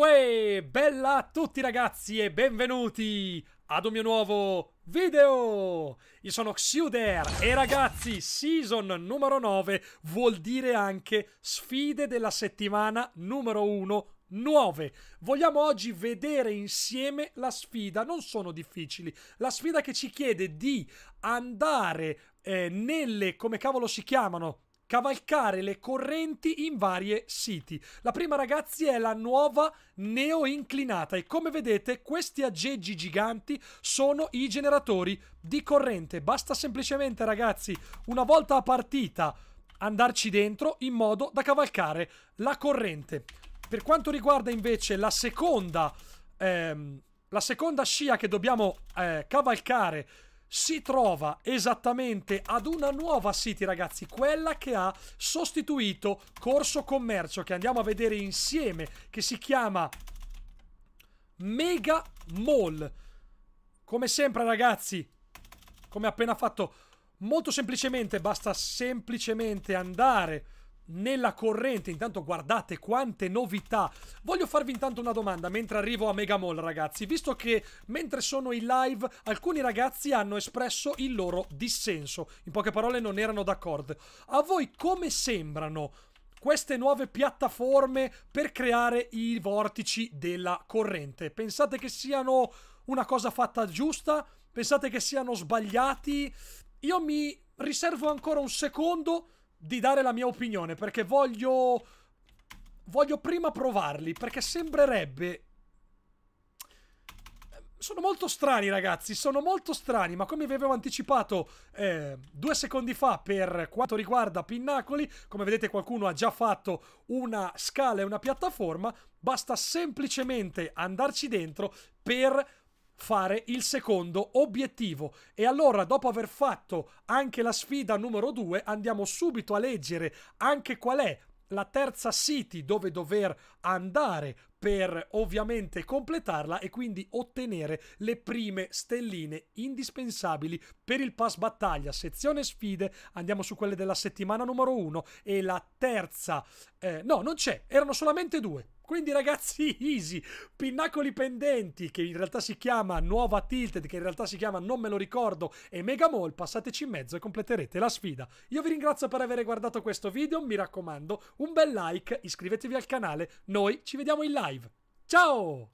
Uè, bella a tutti ragazzi e benvenuti ad un mio nuovo video! Io sono Xiuder e ragazzi, season numero 9 vuol dire anche sfide della settimana numero 1 9. Vogliamo oggi vedere insieme la sfida, non sono difficili, la sfida che ci chiede di andare eh, nelle, come cavolo si chiamano? cavalcare le correnti in varie siti. La prima ragazzi è la nuova neo inclinata e come vedete questi aggeggi giganti sono i generatori di corrente. Basta semplicemente ragazzi una volta a partita andarci dentro in modo da cavalcare la corrente. Per quanto riguarda invece la seconda, ehm, la seconda scia che dobbiamo eh, cavalcare si trova esattamente ad una nuova City, ragazzi, quella che ha sostituito Corso Commercio, che andiamo a vedere insieme, che si chiama Mega Mall. Come sempre, ragazzi, come appena fatto, molto semplicemente, basta semplicemente andare nella corrente. Intanto guardate quante novità. Voglio farvi intanto una domanda mentre arrivo a Megamall, ragazzi. Visto che mentre sono in live alcuni ragazzi hanno espresso il loro dissenso. In poche parole non erano d'accordo. A voi come sembrano queste nuove piattaforme per creare i vortici della corrente? Pensate che siano una cosa fatta giusta? Pensate che siano sbagliati? Io mi riservo ancora un secondo di dare la mia opinione perché voglio... Voglio prima provarli perché sembrerebbe... Sono molto strani ragazzi, sono molto strani, ma come vi avevo anticipato eh, due secondi fa per quanto riguarda Pinnacoli, come vedete qualcuno ha già fatto una scala e una piattaforma, basta semplicemente andarci dentro per fare il secondo obiettivo. E allora, dopo aver fatto anche la sfida numero due, andiamo subito a leggere anche qual è la terza city dove dover andare per ovviamente completarla e quindi ottenere le prime stelline indispensabili per il pass battaglia. Sezione sfide, andiamo su quelle della settimana numero 1 e la terza, eh, no non c'è, erano solamente due. Quindi ragazzi, easy, Pinnacoli Pendenti, che in realtà si chiama Nuova Tilted, che in realtà si chiama Non me lo ricordo, e Mega Mall, passateci in mezzo e completerete la sfida. Io vi ringrazio per aver guardato questo video, mi raccomando, un bel like, iscrivetevi al canale, noi ci vediamo in live live. Ciao!